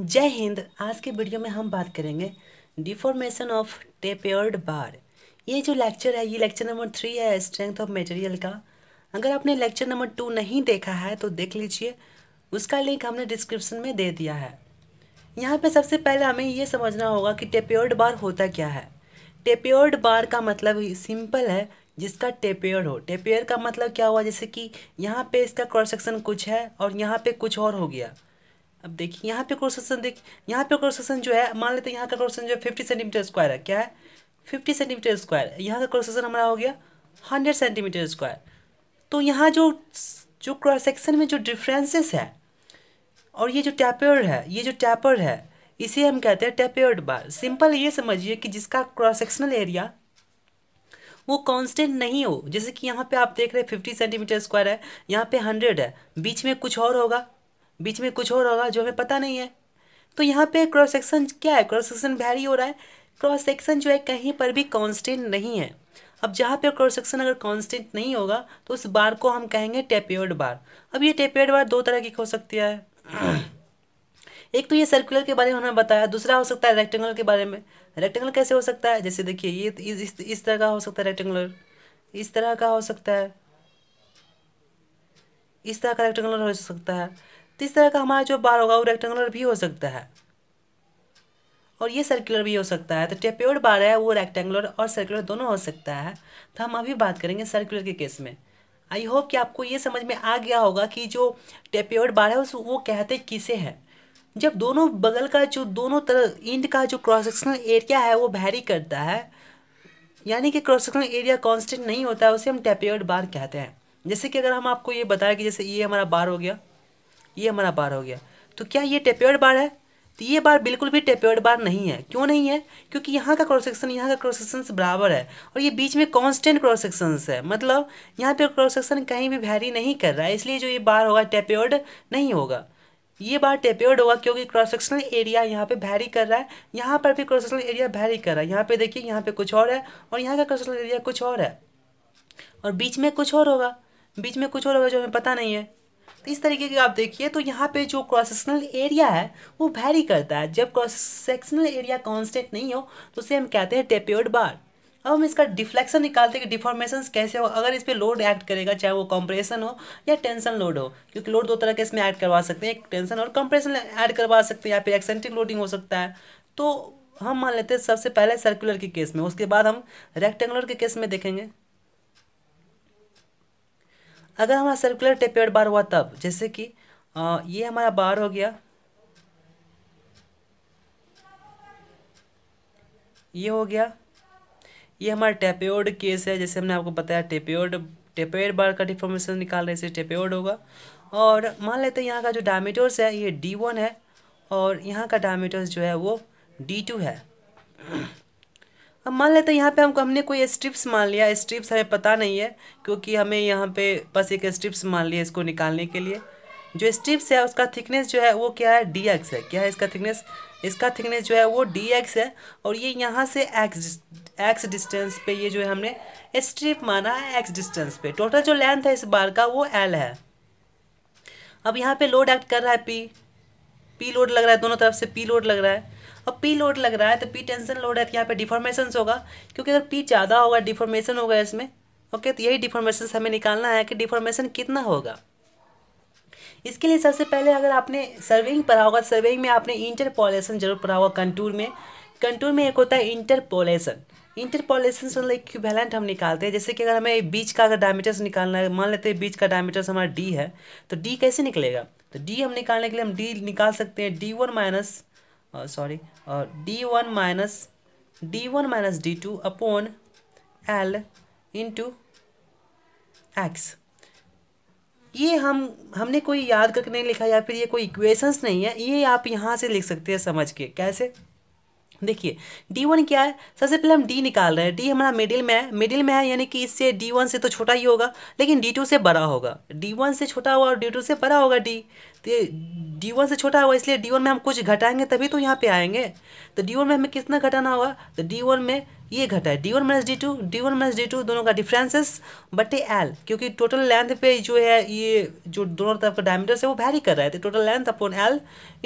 जय हिंद आज के वीडियो में हम बात करेंगे डिफॉर्मेशन ऑफ टेपेयर्ड बार ये जो लेक्चर है ये लेक्चर नंबर थ्री है स्ट्रेंथ ऑफ मटेरियल का अगर आपने लेक्चर नंबर टू नहीं देखा है तो देख लीजिए उसका लिंक हमने डिस्क्रिप्शन में दे दिया है यहाँ पे सबसे पहले हमें ये समझना होगा कि टेपेयर्ड बार होता क्या है टेपेयर्ड बार का मतलब सिंपल है जिसका टेपेयर हो टेपेयर का मतलब क्या हुआ जैसे कि यहाँ पे इसका क्रॉस सेक्शन कुछ है और यहाँ पे कुछ और हो गया अब देखिए यहाँ पे क्रोसेसन देखिए यहाँ पे क्रोसेसन जो है मान लेते हैं यहाँ का क्रोसेसन जो है फिफ्टी सेंटीमीटर स्क्वायर है क्या है फिफ्टी सेंटीमीटर स्क्वायर यहाँ का क्रोसेसन हमारा हो गया हंड्रेड सेंटीमीटर स्क्वायर तो यहाँ जो जो क्रॉस सेक्शन में जो डिफ्रेंसेस है और ये जो टैपर है ये जो टैपर्ड है इसे हम कहते हैं टैपर्ड बार सिंपल ये समझिए कि जिसका क्रॉस सेक्शनल एरिया वो कांस्टेंट नहीं हो जैसे कि यहाँ पे आप देख रहे हैं फिफ्टी सेंटीमीटर स्क्वायर है यहाँ पे हंड्रेड है बीच में कुछ और होगा बीच में कुछ और होगा जो हमें पता नहीं है तो यहाँ पे क्रॉस सेक्शन क्या है क्रॉस सेक्शन भैरी हो रहा है क्रॉस सेक्शन जो है कहीं पर भी कांस्टेंट नहीं है अब जहाँ पे क्रॉस सेक्शन अगर कांस्टेंट नहीं होगा तो उस बार को हम कहेंगे टेपियोड बार अब ये टेपियोड बार दो तरह की हो सकती है एक तो ये सर्कुलर के बारे में हमें बताया दूसरा हो सकता है रेक्टेंगल के बारे में रेक्टेंगल कैसे हो सकता है जैसे देखिए ये तो इस इस तरह का हो सकता है रेक्टेंगुलर इस तरह का हो सकता है इस तरह का रेक्टेंगुलर हो सकता है तो इस तरह का हमारा जो बार होगा वो रेक्टेंगुलर भी हो सकता है और ये सर्कुलर भी हो सकता है तो टेप्योर बार है वो रेक्टेंगुलर और सर्कुलर दोनों हो सकता है तो हम अभी बात करेंगे सर्कुलर के केस में आई होप कि आपको ये समझ में आ गया होगा कि जो टेप्योर बार है उस वो कहते किसे है जब दोनों बगल का जो दोनों तरह इंड का जो क्रॉस सेक्शनल एरिया है वो भैरी करता है यानी कि क्रॉस सेक्शनल एरिया कॉन्स्टेंट नहीं होता है उसे हम टेप्योर्ड बार कहते हैं जैसे कि अगर हम आपको ये बताया कि जैसे ये हमारा बार हो गया ये हमारा बार हो गया तो क्या ये टेप्योर्ड बार है तो ये बार बिल्कुल भी टेप्योर्ड बार नहीं है क्यों नहीं है क्योंकि यहाँ का क्रॉस सेक्शन यहाँ का क्रॉस सेक्शन बराबर है और ये बीच में कांस्टेंट क्रॉस सेक्शन है मतलब यहाँ पे क्रॉस सेक्शन कहीं भी वैरी नहीं कर रहा है इसलिए जो ये बार होगा टेप्योर्ड नहीं होगा ये बार टेप्योर्ड होगा क्योंकि क्रॉस सेक्शनल एरिया यहाँ पे वैरी कर रहा है यहाँ पर भी क्रॉस सेक्शनल एरिया वैरी कर रहा है यहाँ पे देखिए यहाँ पे कुछ और है और यहाँ का क्रॉस सेक्शनल एरिया कुछ और है और बीच में कुछ और होगा बीच में कुछ और होगा जो हमें पता नहीं है तो इस तरीके की आप देखिए तो यहाँ पे जो क्रॉस सेक्शनल एरिया है वो वैरी करता है जब क्रॉस सेक्शनल एरिया कॉन्स्टेंट नहीं हो तो उसे हम कहते हैं टेप्योर्ड बार अब हम इसका डिफ्लेक्शन निकालते हैं कि डिफॉर्मेशन कैसे हो अगर इस पर लोड एक्ट करेगा चाहे वो कंप्रेशन हो या टेंशन लोड हो क्योंकि लोड दो तरह के इसमें ऐड करवा सकते हैं एक टेंशन और कंप्रेशन ऐड करवा सकते हैं या फिर एक्सेंट्रिक लोडिंग हो सकता है तो हम मान लेते हैं सबसे पहले सर्कुलर के केस में उसके बाद हम रेक्टेंगुलर के केस में देखेंगे अगर हमारा सर्कुलर टेपेड बार हुआ तब जैसे कि आ, ये हमारा बार हो गया ये हो गया ये हमारा टेपेड केस है जैसे हमने आपको बताया टेपेड टेपेड बार का डिफॉर्मेशन निकाल रहे से टेपेड होगा और मान लेते हैं यहाँ का जो डायमीटर्स है ये डी वन है और यहाँ का डायमीटर्स जो है वो डी टू है अब मान लेते हैं यहाँ पे हमको हमने कोई स्ट्रिप्स मान लिया स्ट्रिप्स हमें पता नहीं है क्योंकि हमें यहाँ पे बस एक स्ट्रिप्स मान लिया इसको निकालने के लिए जो स्ट्रिप्स है उसका थिकनेस जो है वो क्या है डी एक्स है क्या है इसका थिकनेस इसका थिकनेस जो है वो डी एक्स है और ये यहाँ से एक्स एक्स डिस्टेंस पे ये जो है हमने स्ट्रिप माना है एक्स डिस्टेंस पे टोटल जो लेंथ है इस बार का वो एल है अब यहाँ पे लोड एक्ट कर रहा है पी पी लोड लग रहा है दोनों तरफ से पी लोड लग रहा है अब पी लोड लग रहा है तो पी टेंशन लोड है तो यहाँ पे डिफॉर्मेशन होगा क्योंकि अगर पी ज़्यादा होगा डिफॉर्मेशन होगा इसमें ओके तो यही डिफॉर्मेशन हमें निकालना है कि डिफॉर्मेशन कितना होगा इसके लिए सबसे पहले अगर आपने सर्विंग पढ़ा होगा सर्विंग में आपने इंटरपोलेशन जरूर पढ़ा होगा कंटूर में कंटूर में एक होता है इंटरपोलेशन इंटरपोलेशन मतलब इक्विवेलेंट हम निकालते हैं जैसे कि अगर हमें बीच का अगर डायमीटर्स निकालना है मान लेते हैं बीच का डायमीटर्स हमारा डी है तो डी कैसे निकलेगा तो डी हम निकालने के लिए हम डी निकाल सकते हैं D one minus sorry D one minus D one minus D two upon L into X ये हम हमने कोई याद करके नहीं लिखा या फिर ये कोई इक्वेशंस नहीं है ये आप यहाँ से लिख सकते हैं समझ के कैसे देखिए डी वन क्या है सबसे पहले हम डी निकाल रहे हैं डी हमारा मिडिल में है मिडिल में है यानी कि इससे डी वन से तो छोटा ही होगा लेकिन डी टू से बड़ा होगा डी वन से छोटा हुआ और डी टू से बड़ा होगा डी तो ये डी वन से छोटा होगा इसलिए डी वन में हम कुछ घटाएंगे तभी तो यहाँ पे आएंगे तो डी वन में हमें कितना घटाना होगा तो डी वन में ये घटा है D one minus D two D one minus D two दोनों का डिफ्रेंसेस बटे एल क्योंकि टोटल लेंथ पे जो है ये जो दोनों तरफ का डायमीटर है वो वैरी कर रहा है तो total length upon L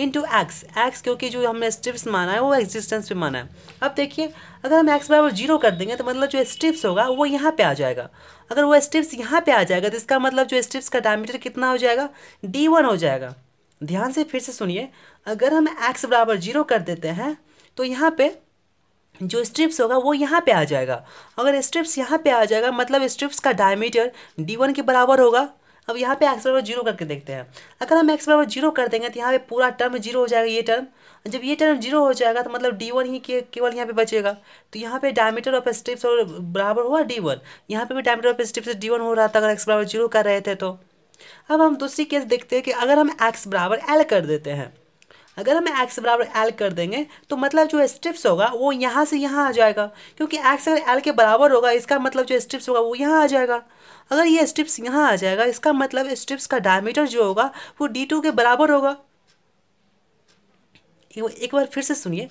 into X X क्योंकि जो हमने स्ट्रिप्स माना है वो एक्जिस्टेंस पे माना है अब देखिए अगर हम एक्स बराबर जीरो कर देंगे तो मतलब जो स्ट्रिप्स होगा वो यहाँ पे आ जाएगा अगर वो स्ट्रिप्स यहाँ पे आ जाएगा तो इसका मतलब जो स्ट्रिप्स का डायमीटर कितना हो जाएगा डी वन हो जाएगा ध्यान से फिर से सुनिए अगर हम एक्स बराबर जीरो कर देते हैं तो यहाँ पे जो स्ट्रिप्स होगा वो यहाँ पे आ जाएगा अगर स्ट्रिप्स यहाँ पे आ जाएगा मतलब स्ट्रिप्स का डायमीटर डी वन के बराबर होगा अब यहाँ पे एक्स बराबर जीरो करके देखते हैं अगर हम एक्स बराबर जीरो कर देंगे तो यहाँ पे पूरा टर्म जीरो हो जाएगा ये टर्म जब ये टर्म जीरो हो जाएगा तो मतलब डी वन ही के, केवल यहाँ पे बचेगा तो यहाँ पे डायमीटर ऑफ स्ट्रिप्स और बराबर हुआ डी वन यहाँ पर भी diameter of strips D one हो रहा था अगर एक्स बराबर जीरो कर रहे थे तो अब हम दूसरी केस देखते हैं कि अगर हम एक्स बराबर एल कर देते हैं अगर हम एक्स बराबर एल कर देंगे तो मतलब जो स्ट्रिप्स होगा वो यहाँ से यहाँ आ जाएगा क्योंकि एक्स अगर एल के बराबर होगा इसका मतलब जो स्ट्रिप्स होगा वो यहाँ आ जाएगा अगर ये स्ट्रिप्स यहाँ आ जाएगा इसका मतलब स्ट्रिप्स का डायमीटर जो होगा वो डी टू के बराबर होगा एक बार फिर से सुनिए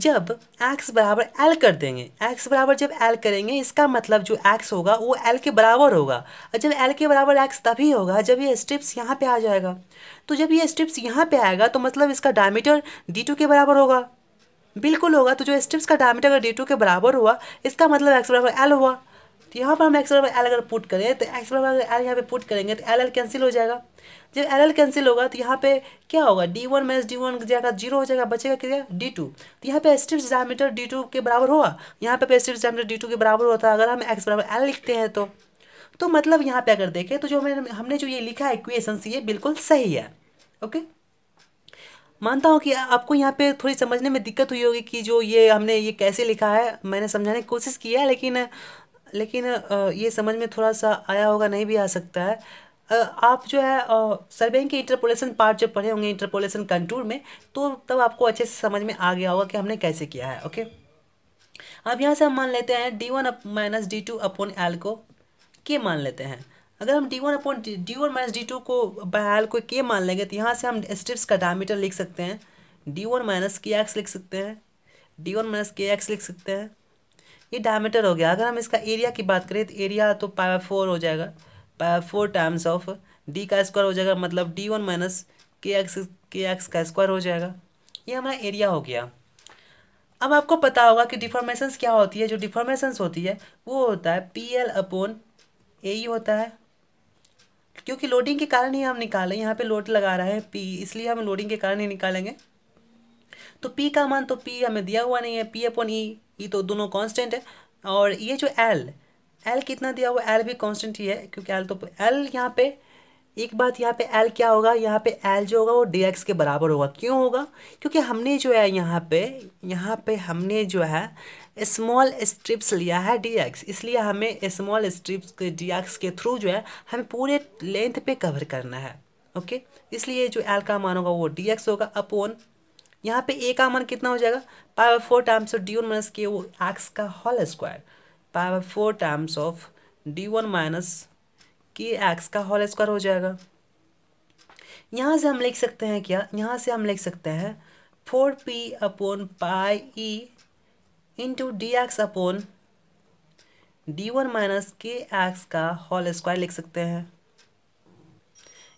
जब x बराबर एल कर देंगे x बराबर जब एल करेंगे इसका मतलब जो x होगा वो एल के बराबर होगा और जब एल के बराबर x तभी होगा जब ये स्ट्रिप्स यहाँ पे आ जाएगा तो जब ये स्ट्रिप्स यहाँ पे आएगा तो मतलब इसका डायमीटर डी टू के बराबर होगा बिल्कुल होगा तो जो स्ट्रिप्स का डायमीटर अगर डी टू के बराबर हुआ इसका मतलब एक्स बराबर एल हुआ तो यहाँ पर हम एक्स बराबर एल अगर पुट करें तो एक्स बराबर अगर एल यहाँ पे पुट करेंगे तो एल एल कैंसिल हो जाएगा जब एल एल कैंसिल होगा तो यहाँ पे क्या होगा D one minus D one जाएगा जीरो हो जाएगा बचेगा क्या डी टू तो यहाँ पे स्ट्रिप्स डायमीटर डी टू के बराबर होगा यहाँ पे स्ट्रिप्स डायमीटर डी टू के बराबर होता है अगर हम एक्स बराबर एल लिखते हैं तो तो मतलब यहाँ पे अगर देखें तो जो हमने हमने जो ये लिखा है इक्वेशन ये बिल्कुल सही है ओके मानता हूँ कि आपको यहाँ पे थोड़ी समझने में दिक्कत हुई होगी कि जो ये हमने ये कैसे लिखा है मैंने समझाने की कोशिश की है लेकिन लेकिन ये समझ में थोड़ा सा आया होगा नहीं भी आ सकता है आप जो है सर्वेइंग के इंटरपोलेशन पार्ट जब पढ़े होंगे इंटरपोलेशन कंटूर में तो तब आपको अच्छे से समझ में आ गया होगा कि हमने कैसे किया है ओके अब यहाँ से हम मान लेते हैं D one minus D two upon L को के मान लेते हैं अगर हम D one upon D one minus D two को एल को के मान लेंगे तो यहाँ से हम स्ट्रिप्स का डायमीटर लिख सकते हैं D one minus K X लिख सकते हैं D one minus K X लिख सकते हैं ये डायमीटर हो गया अगर हम इसका एरिया की बात करें तो एरिया तो पाया फोर हो जाएगा पाया फोर टाइम्स ऑफ डी का स्क्वायर हो जाएगा मतलब D one minus K X K X का स्क्वायर हो जाएगा ये हमारा एरिया हो गया अब आपको पता होगा कि डिफॉर्मेशंस क्या होती है जो डिफॉर्मेशंस होती है वो होता है पी एल अपोन ए होता है क्योंकि लोडिंग के कारण ही हम निकालें यहाँ पे लोड लगा रहा है पी इसलिए हम लोडिंग के कारण ही निकालेंगे तो पी का मान तो पी हमें दिया हुआ नहीं है पी अपोन ई ई तो दोनों कांस्टेंट है और ये जो एल एल कितना दिया हुआ एल भी कांस्टेंट ही है क्योंकि एल तो एल यहाँ पे एक बात यहाँ पे एल क्या होगा यहाँ पे एल जो होगा वो डी एक्स के बराबर होगा क्यों होगा क्योंकि हमने जो है यहाँ पे यहाँ पे हमने जो है स्मॉल स्ट्रिप्स लिया है डी एक्स इसलिए हमें स्मॉल स्ट्रिप्स के डी एक्स के थ्रू जो है हमें पूरे लेंथ पे कवर करना है ओके इसलिए जो एल का मान होगा वो डी एक्स होगा अपोन यहाँ पे ए का मान कितना हो जाएगा pi by four times of D one minus K वो एक्स का whole square pi by four times of D one minus K X का होल स्क्वायर हो जाएगा यहाँ से हम लिख सकते हैं क्या यहाँ से हम लिख सकते हैं four P upon pi E into D X upon D one minus K X का होल स्क्वायर लिख सकते हैं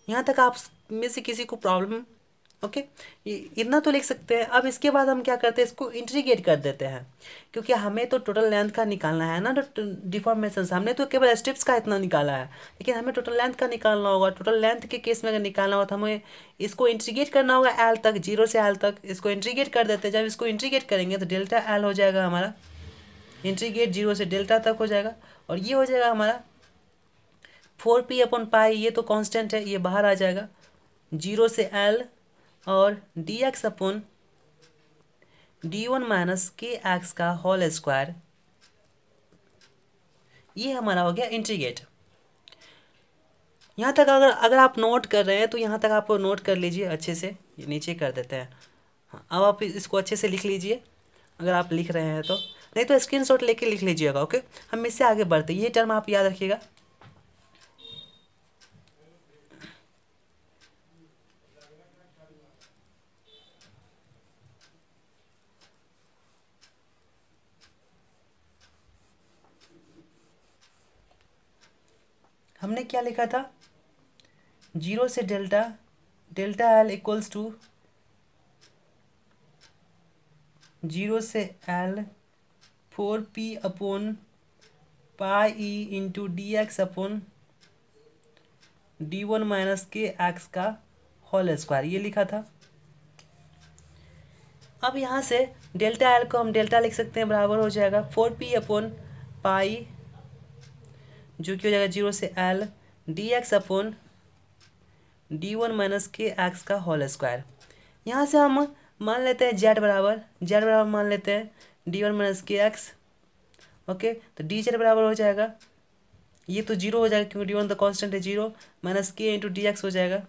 यहाँ तक आप में से किसी को प्रॉब्लम ओके इतना तो लिख सकते हैं अब इसके बाद हम क्या करते हैं इसको इंट्रीगेट कर देते हैं क्योंकि हमें तो टोटल लेंथ का निकालना है ना डिफॉर्मेशन तो हमने तो केवल स्टेप्स का इतना निकाला है लेकिन हमें टोटल लेंथ का निकालना होगा टोटल लेंथ के केस में अगर निकालना होगा तो हमें इसको इंट्रीगेट करना होगा एल तक जीरो से एल तक इसको इंट्रीगेट कर देते हैं जब इसको इंट्रीगेट करेंगे तो डेल्टा एल हो जाएगा हमारा इंट्रीगेट जीरो से डेल्टा तक हो जाएगा और ये हो जाएगा हमारा फोर पी अपन पाई ये तो कॉन्स्टेंट है ये बाहर आ जाएगा जीरो से एल और D X upon D one minus K X का होल स्क्वायर ये हमारा हो गया इंटीग्रेट यहाँ तक अगर अगर आप नोट कर रहे हैं तो यहाँ तक आप नोट कर लीजिए अच्छे से ये नीचे कर देते हैं हाँ अब आप इसको अच्छे से लिख लीजिए अगर आप लिख रहे हैं तो नहीं तो स्क्रीनशॉट लेके लिख लीजिएगा ओके हम इससे आगे बढ़ते ये टर्म आप याद रखिएगा हमने क्या लिखा था जीरो से delta delta L equals to zero से L four P upon pi into D X upon D one minus K X का होल स्क्वायर ये लिखा था अब यहाँ से डेल्टा एल को हम डेल्टा लिख सकते हैं बराबर हो जाएगा फोर पी अपोन पाई जो कि हो जाएगा जीरो से L D X upon D one minus K X का होल स्क्वायर यहाँ से हम मान लेते हैं जेड बराबर जेड बराबर मान लेते हैं D one minus K X okay तो डी जेड बराबर हो जाएगा ये तो जीरो हो जाएगा क्योंकि डी वन तो कॉन्स्टेंट है zero minus K into D X हो जाएगा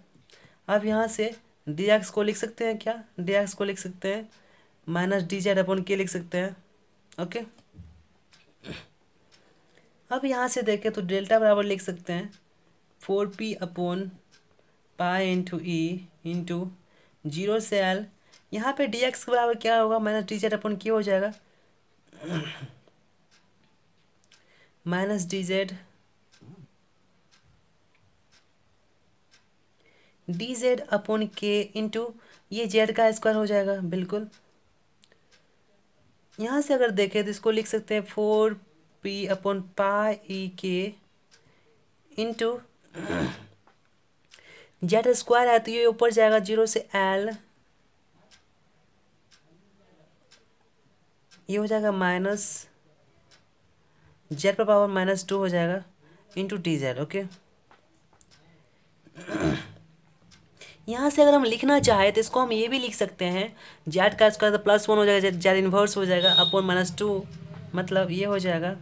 अब यहाँ से डी एक्स को लिख सकते हैं क्या डी एक्स को लिख सकते हैं माइनस डी जेड अपोन के लिख सकते हैं ओके अब यहाँ से देखें तो डेल्टा बराबर लिख सकते हैं four P upon pi into E into zero से एल यहाँ पे डी एक्स के बराबर क्या होगा माइनस डी जेड अपोन क्या हो जाएगा minus D Z D Z upon K into ये जेड का स्क्वायर हो जाएगा बिल्कुल यहाँ से अगर देखें तो इसको लिख सकते हैं फोर पी अपन पाई के इंटू जेड स्क्वायर है तो ये ऊपर जाएगा जीरो से एल ये हो जाएगा माइनस जेड पर पावर माइनस टू हो जाएगा इंटू डी जेड ओके यहाँ से अगर हम लिखना चाहें तो इसको हम ये भी लिख सकते हैं जेड का स्क्वायर तो प्लस वन हो जाएगा जेड इन्वर्स हो जाएगा अपॉन माइनस टू मतलब ये हो जाएगा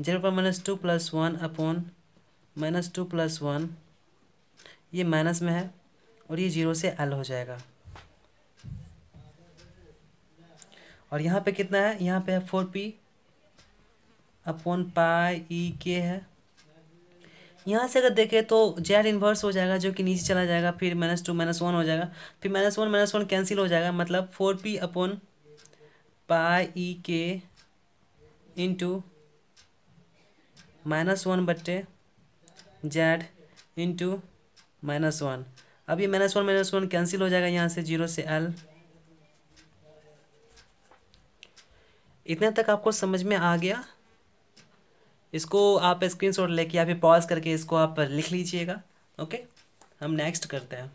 जीरो पर minus two plus one upon minus two plus one ये माइनस में है और ये जीरो से एल हो जाएगा और यहाँ पे कितना है यहाँ पे है four P upon pi E K है यहाँ से अगर देखें तो जेड इन्वर्स हो जाएगा जो कि नीचे चला जाएगा फिर माइनस टू माइनस वन हो जाएगा फिर minus one minus one cancel हो जाएगा मतलब four P upon pi E K into minus one बट्टे जेड इंटू माइनस वन अब ये minus one minus one cancel हो जाएगा यहाँ से जीरो से एल इतने तक आपको समझ में आ गया इसको आप स्क्रीन शॉट लेके या फिर पॉज करके इसको आप लिख लीजिएगा ओके हम नेक्स्ट करते हैं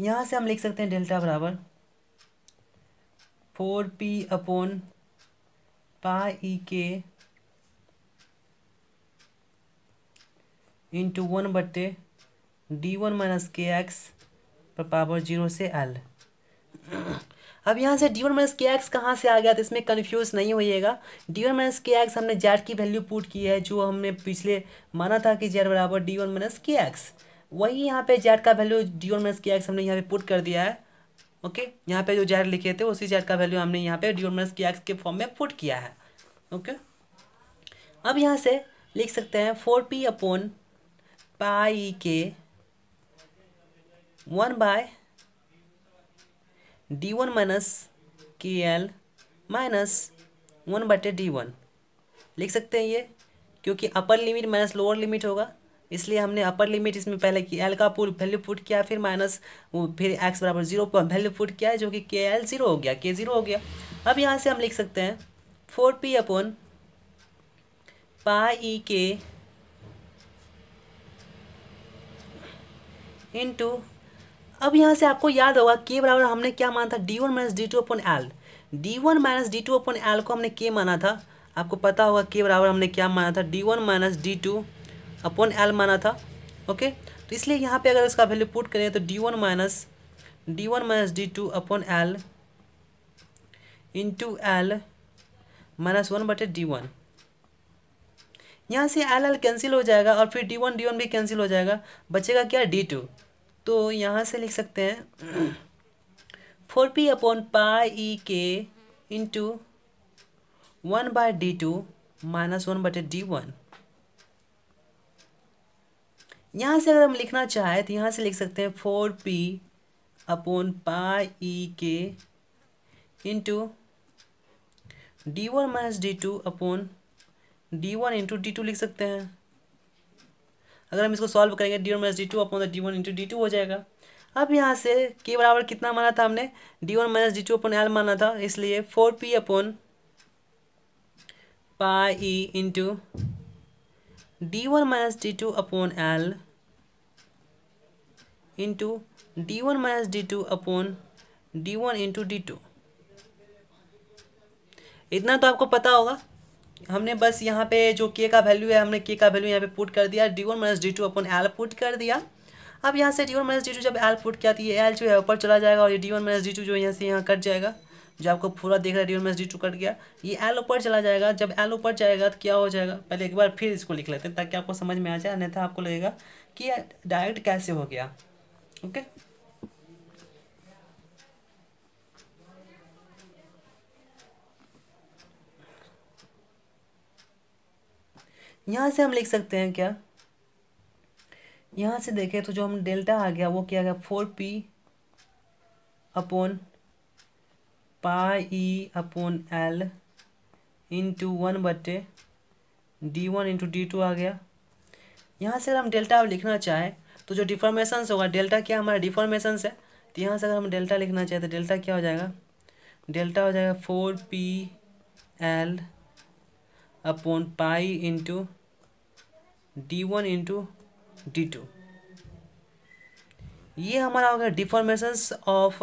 यहाँ से हम लिख सकते हैं डेल्टा बराबर four P upon pi K into one बट्टे D one minus K X पर पावर जीरो से एल अब यहाँ से D one minus K X कहाँ से आ गया तो इसमें कन्फ्यूज नहीं होइएगा D one minus K X हमने जेड की वैल्यू पुट की है जो हमने पिछले माना था कि जेड बराबर D one minus K X वही यहाँ पे जेड का value D one minus K X हमने यहाँ पे पुट कर दिया है ओके यहाँ पे जो जेड लिखे थे उसी जेड का वैल्यू हमने यहाँ पे D one minus K X के फॉर्म में पुट किया है ओके अब यहाँ से लिख सकते हैं four P upon pi K one by D one minus K L minus one बटे डी वन लिख सकते हैं ये क्योंकि upper limit minus lower limit होगा इसलिए हमने अपर लिमिट इसमें पहले की एल का पूर्व वैल्यू पुट किया फिर माइनस फिर एक्स बराबर जीरो वैल्यू पुट किया जो कि के एल जीरो हो गया के जीरो हो गया अब यहाँ से हम लिख सकते हैं फोर पी अपॉन पाई के के इंटू अब यहाँ से आपको याद होगा के बराबर हमने क्या माना था D one minus D two upon L D one minus D two upon L को हमने के माना था आपको पता होगा के बराबर हमने क्या माना था D one minus D two upon L माना था ओके तो इसलिए यहाँ पे अगर इसका वैल्यू पुट करें तो D one minus D one minus D two upon L into L minus one बटे डी वन यहाँ से एल एल कैंसिल हो जाएगा और फिर डी वन डी वन भी कैंसिल हो जाएगा बचेगा क्या डी टू तो यहाँ से लिख सकते हैं four P upon pi E K into one by D two minus one बटे डी वन यहाँ से अगर हम लिखना चाहें तो यहाँ से लिख सकते हैं four P upon pi K into D one minus D two upon D one into D two लिख सकते हैं अगर हम इसको सॉल्व करेंगे D one minus D two upon D one into D two हो जाएगा अब यहाँ से के बराबर कितना माना था हमने D one minus D two upon L माना था इसलिए four P upon pi into D one minus D two upon L into D one minus D two upon D one into D two इतना तो आपको पता होगा हमने बस यहाँ पे जो के का वैल्यू है हमने के का वैल्यू यहाँ पे पुट कर दिया D one minus D two upon L put कर दिया अब यहाँ से D one minus D two जब एल पुट किया तो ये एल जो है ऊपर चला जाएगा और ये D one minus D two जो यहाँ से यहाँ कट जाएगा जो आपको पूरा देख रहा है D one minus D two cut गया ये एल ऊपर चला जाएगा जब एल ऊपर जाएगा तो क्या हो जाएगा पहले एक बार फिर इसको लिख लेते हैं ताकि आपको समझ में आ जाए अन्यथा आपको लगेगा कि डायरेक्ट कैसे हो गया ओके यहां से हम लिख सकते हैं क्या यहां से देखें तो जो हम डेल्टा आ गया वो क्या गया four P upon pi E upon L into one बटे D one into D two आ गया यहां से अगर हम डेल्टा अब लिखना चाहें तो जो डिफॉर्मेशन होगा डेल्टा क्या हमारा डिफॉर्मेशन है तो यहाँ से अगर हम डेल्टा लिखना चाहते तो डेल्टा क्या हो जाएगा डेल्टा हो जाएगा four P L upon pi into D one into D two ये हमारा हो गया deformation of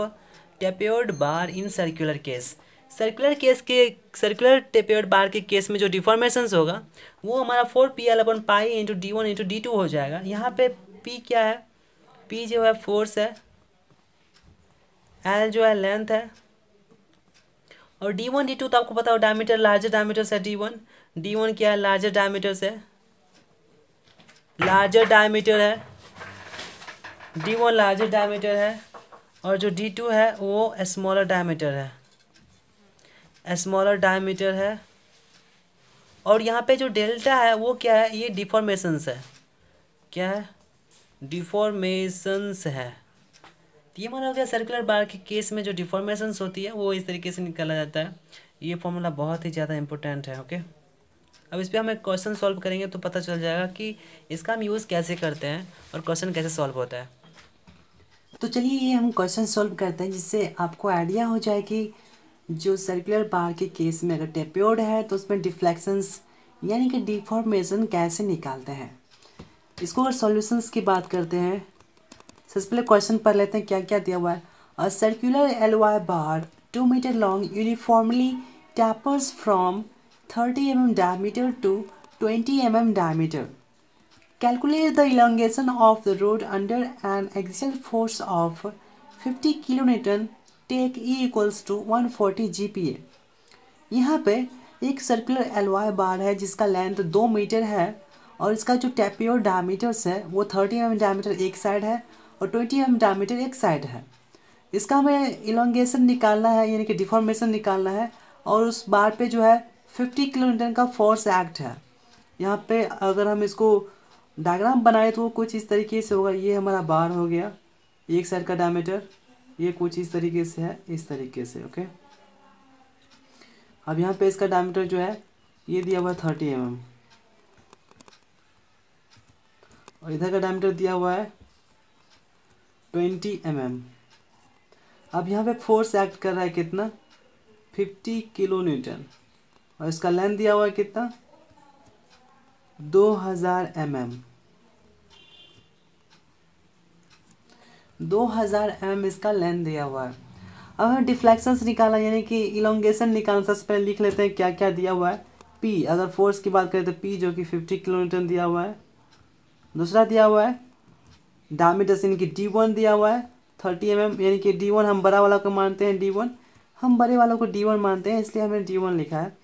tapered bar in circular case circular case के सर्कुलर टेप्योर्ड बार के केस में जो डिफॉर्मेशन होगा वो हमारा four P L upon pi into D one into D two हो जाएगा यहाँ पे पी क्या है पी जो है फोर्स है एल जो है लेंथ है और डी वन डी टू तो आपको पता हो डायमीटर लार्जर डायमीटर है डी वन डी वन क्या है लार्जर डायमीटर है लार्जर डायमीटर है डी वन लार्जर डायमीटर है और जो डी टू है वो स्मॉलर डायमीटर है स्मॉलर डायमीटर है और यहाँ पे जो डेल्टा है वो क्या है ये डिफॉर्मेशंस है क्या है डिफॉर्मेशंस है तो ये माना हो गया सर्कुलर बार के केस में जो डिफॉर्मेशंस होती है वो इस तरीके से निकाला जाता है ये फॉर्मूला बहुत ही ज़्यादा इंपॉर्टेंट है ओके अब इस पर हम एक क्वेश्चन सॉल्व करेंगे तो पता चल जाएगा कि इसका हम यूज़ कैसे करते हैं और क्वेश्चन कैसे सॉल्व होता है तो चलिए ये हम क्वेश्चन सॉल्व करते हैं जिससे आपको आइडिया हो जाए कि जो सर्कुलर बार के केस में अगर टेप्योर्ड है तो उसमें डिफ्लेक्शंस यानी कि डिफॉर्मेशन कैसे निकालते हैं इसको अगर सॉल्यूशंस की बात करते हैं सबसे पहले क्वेश्चन पढ़ लेते हैं क्या क्या दिया हुआ है a circular L Y bar two metre long uniformly tapers from thirty M M diameter to twenty M M diameter calculate the elongation of the rod under an axial force of fifty kilometre take E equals to one forty G P A यहाँ पे एक circular एलवाई बार है जिसका length दो metre है और इसका जो टेपियोर डायमीटर्स है वो थर्टी एम डायमीटर एक साइड है और ट्वेंटी एम डायमीटर एक साइड है इसका हमें इलोंगेशन निकालना है यानी कि डिफॉर्मेशन निकालना है और उस बार पे जो है फिफ्टी किलोमीटर का फोर्स एक्ट है यहाँ पे अगर हम इसको डायग्राम बनाए तो वो कुछ इस तरीके से होगा ये हमारा बार हो गया एक साइड का डायमीटर ये कुछ इस तरीके से है इस तरीके से ओके अब यहाँ पे इसका डायमीटर जो है ये दिया हुआ थर्टी एम mm. और इधर का डायमीटर दिया हुआ है ट्वेंटी एम एम अब यहाँ पे फोर्स एक्ट कर रहा है कितना फिफ्टी किलो न्यूटन और इसका लेंथ दिया हुआ है कितना दो हज़ार एम एम दो हज़ार एम एम इसका लेंथ दिया हुआ है अब हमें डिफ्लेक्शन निकाला यानी कि इलोंगेशन निकालना सबसे पहले लिख लेते हैं क्या क्या दिया हुआ है पी अगर फोर्स की बात करें तो पी जो कि फिफ्टी किलो न्यूटन दिया हुआ है दूसरा दिया हुआ है डामिटस यानी कि डी वन दिया हुआ है थर्टी एम एम यानी कि डी वन हम बड़ा वाला को मानते हैं डी वन हम बड़े वालों को डी वन मानते हैं इसलिए हमने डी वन लिखा है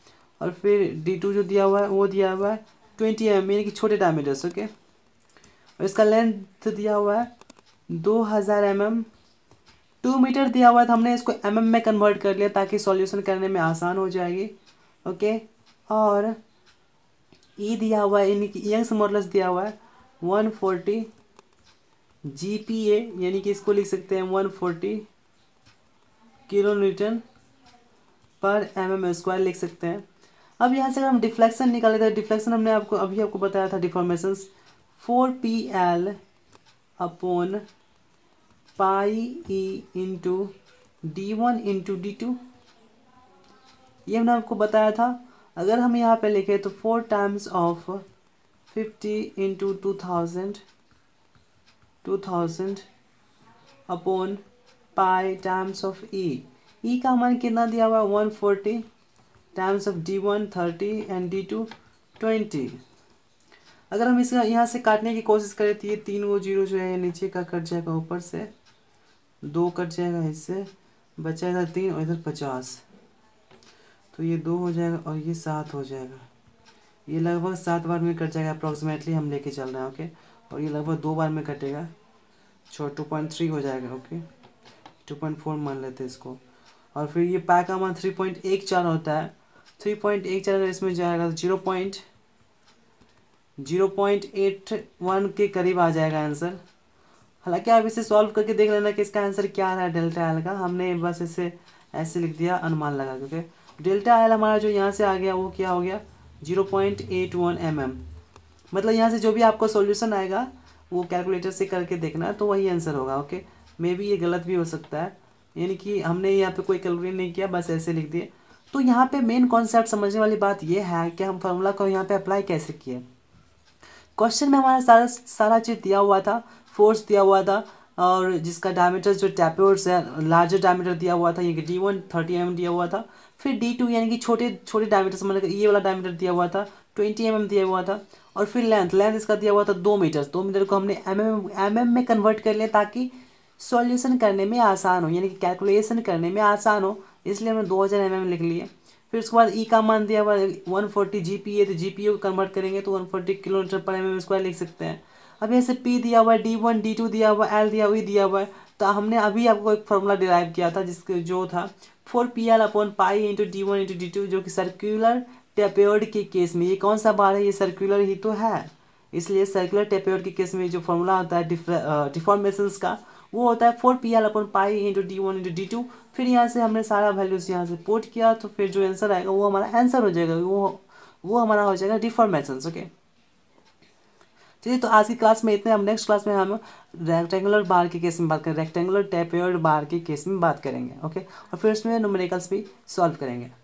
और फिर डी टू जो दिया हुआ है वो दिया हुआ है ट्वेंटी एम एम यानी कि छोटे डामिटर्स ओके और इसका लेंथ दिया हुआ है दो हज़ार एम एम टू मीटर दिया हुआ है तो हमने इसको एम एम में कन्वर्ट कर लिया ताकि सॉल्यूशन करने में आसान हो जाएगी ओके और ई e दिया हुआ है यानी कि यंग्स e मॉडल्स दिया हुआ है one forty G P A यानी कि इसको लिख सकते हैं वन फोर्टी किलो न्यूटन पर एम एम स्क्वायर लिख सकते हैं अब यहाँ से अगर हम डिफ्लेक्शन निकाले थे तो डिफ्लेक्शन हमने आपको अभी आपको बताया था deformation four P L upon pi E into D one into D two ये हमने आपको बताया था अगर हम यहाँ पे लिखे तो four times of fifty into two thousand two thousand upon pi times of E E का मान कितना दिया हुआ है one forty times of D one thirty and D two twenty अगर हम इसका यहाँ से काटने की कोशिश करें तो ये तीन वो जीरो जो है नीचे का कट जाएगा ऊपर से दो कट जाएगा इससे बचा इधर तीन और इधर पचास तो ये दो हो जाएगा और ये सात हो जाएगा ये लगभग सात बार में कट जाएगा अप्रॉक्सीमेटली हम लेके चल रहे हैं ओके और ये लगभग दो बार में कटेगा छो टू पॉइंट थ्री हो जाएगा ओके टू पॉइंट फोर मान लेते हैं इसको और फिर ये पैक का मान थ्री पॉइंट एक चार होता है थ्री पॉइंट एक चार अगर इसमें जाएगा तो zero point zero point eight one के करीब आ जाएगा आंसर हालांकि आप इसे सॉल्व करके देख लेना कि इसका आंसर क्या आ रहा है डेल्टा एल का हमने बस इसे ऐसे लिख दिया अनुमान लगा क्योंकि डेल्टा एल हमारा जो यहाँ से आ गया वो क्या हो गया zero point eight one M M मतलब यहाँ से जो भी आपको सॉल्यूशन आएगा वो कैलकुलेटर से करके देखना तो वही आंसर होगा ओके मे बी ये गलत भी हो सकता है यानी कि हमने यहाँ पे कोई कैलकुलेट नहीं किया बस ऐसे लिख दिए तो यहाँ पे मेन कॉन्सेप्ट समझने वाली बात यह है कि हम फार्मूला को यहाँ पे अप्लाई कैसे किए क्वेश्चन में हमारा सारा सारा चीज़ दिया हुआ था फोर्स दिया हुआ था और जिसका डायमीटर जो टैपोर्स है लार्जर डायमीटर दिया हुआ था यानी कि डी वन थर्टी एम दिया हुआ था फिर डी टू यानी कि छोटे छोटे डायमीटर समझ मतलब ये वाला डायमीटर दिया हुआ था ट्वेंटी एम mm दिया हुआ था और फिर लेंथ लेंथ इसका दिया हुआ था दो मीटर दो मीटर को हमने एम एम एम एम में कन्वर्ट कर लिया ताकि सॉल्यूशन करने में आसान हो यानी कि कैलकुलेशन करने में आसान हो इसलिए हमने दो हज़ार एम एम लिख लिए फिर उसके बाद ई e का मान दिया हुआ one forty G P A तो जी पी को कन्वर्ट करेंगे तो वन फोर्टी किलोमीटर पर एम एम स्क्वायर लिख सकते हैं अब यहाँ से पी दिया हुआ है डी वन डी टू दिया हुआ एल दिया हुआ e दिया हुआ है तो हमने अभी आपको एक फार्मूला डिराइव किया था जिसके जो था four P L upon pi into D one into D two जो कि सर्कुलर टेपेड के केस में ये कौन सा बार है ये सर्कुलर ही तो है इसलिए सर्कुलर टेपेड के केस में जो फॉर्मूला होता है डिफॉर्मेशन का वो होता है four P L upon pi into D one into D two फिर यहाँ से हमने सारा वैल्यूज यहाँ से पोर्ट किया तो फिर जो आंसर आएगा वो हमारा आंसर हो जाएगा वो वो हमारा हो जाएगा डिफॉर्मेशन ओके okay? चलिए तो, तो आज की क्लास में इतने हम नेक्स्ट क्लास में हम रेक्टेंगुलर बार के केस में बात करें रेक्टेंगुलर टेपेयर बार के केस में बात करेंगे ओके और फिर उसमें नोमरिकल्स भी सॉल्व करेंगे